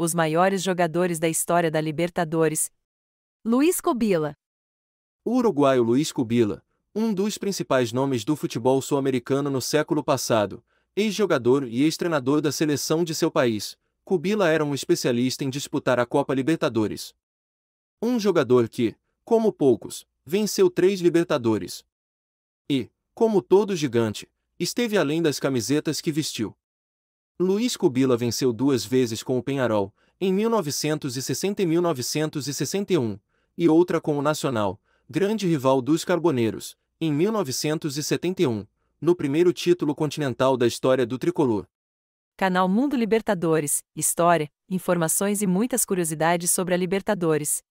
os maiores jogadores da história da Libertadores. Luiz Cubila. O uruguaio Luiz Cubila, um dos principais nomes do futebol sul-americano no século passado, ex-jogador e ex-treinador da seleção de seu país, Cubila era um especialista em disputar a Copa Libertadores. Um jogador que, como poucos, venceu três Libertadores. E, como todo gigante, esteve além das camisetas que vestiu. Luiz Cubila venceu duas vezes com o Penharol, em 1960 e 1961, e outra com o Nacional, grande rival dos Carboneiros, em 1971, no primeiro título continental da história do tricolor. Canal Mundo Libertadores, história, informações e muitas curiosidades sobre a Libertadores.